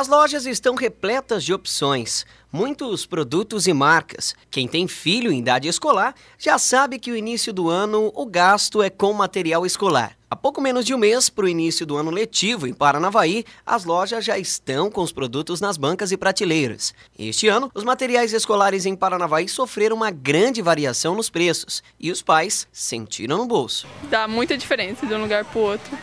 As lojas estão repletas de opções, muitos produtos e marcas. Quem tem filho em idade escolar já sabe que o início do ano o gasto é com material escolar. Há pouco menos de um mês para o início do ano letivo em Paranavaí, as lojas já estão com os produtos nas bancas e prateleiras. Este ano, os materiais escolares em Paranavaí sofreram uma grande variação nos preços e os pais sentiram no bolso. Dá muita diferença de um lugar para o outro.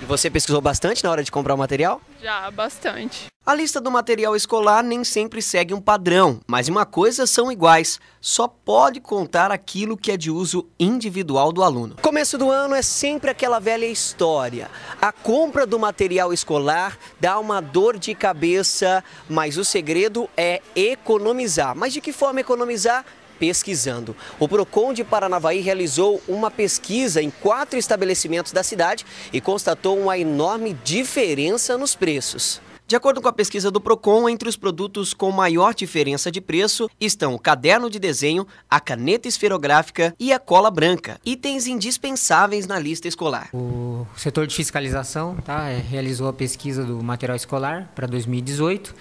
E você pesquisou bastante na hora de comprar o material? Já, bastante. A lista do material escolar nem sempre segue um padrão, mas uma coisa são iguais: só pode contar aquilo que é de uso individual do aluno. Começo do ano é sempre aquela velha história. A compra do material escolar dá uma dor de cabeça, mas o segredo é economizar. Mas de que forma economizar? pesquisando. O Procon de Paranavaí realizou uma pesquisa em quatro estabelecimentos da cidade e constatou uma enorme diferença nos preços. De acordo com a pesquisa do Procon, entre os produtos com maior diferença de preço estão o caderno de desenho, a caneta esferográfica e a cola branca, itens indispensáveis na lista escolar. O setor de fiscalização tá, é, realizou a pesquisa do material escolar para 2018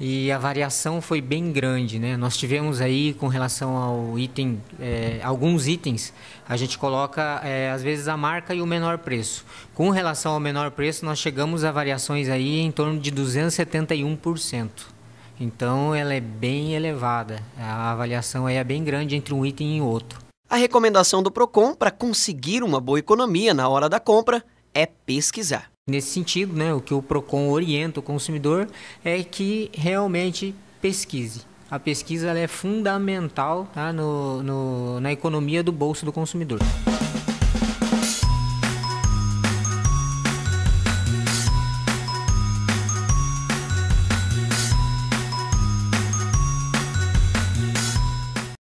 e a variação foi bem grande, né? Nós tivemos aí com relação ao item, é, alguns itens, a gente coloca é, às vezes a marca e o menor preço. Com relação ao menor preço, nós chegamos a variações aí em torno de 200 271%. Então ela é bem elevada. A avaliação aí é bem grande entre um item e outro. A recomendação do Procon para conseguir uma boa economia na hora da compra é pesquisar. Nesse sentido, né, o que o Procon orienta o consumidor é que realmente pesquise. A pesquisa é fundamental tá, no, no, na economia do bolso do consumidor.